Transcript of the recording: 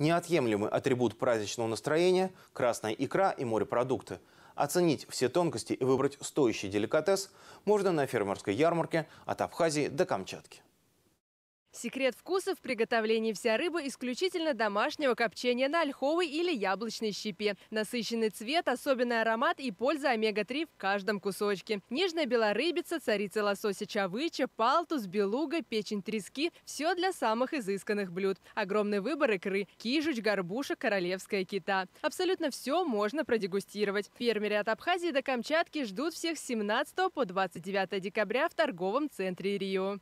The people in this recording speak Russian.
Неотъемлемый атрибут праздничного настроения – красная икра и морепродукты. Оценить все тонкости и выбрать стоящий деликатес можно на фермерской ярмарке от Абхазии до Камчатки. Секрет вкуса в приготовлении вся рыба исключительно домашнего копчения на ольховой или яблочной щепе. Насыщенный цвет, особенный аромат и польза омега-3 в каждом кусочке. Нежная белорыбица, царица лосося чавыча, палтус, белуга, печень трески – все для самых изысканных блюд. Огромный выбор икры – кижуч, горбуша, королевская кита. Абсолютно все можно продегустировать. Фермеры от Абхазии до Камчатки ждут всех с 17 по 29 декабря в торговом центре Рио.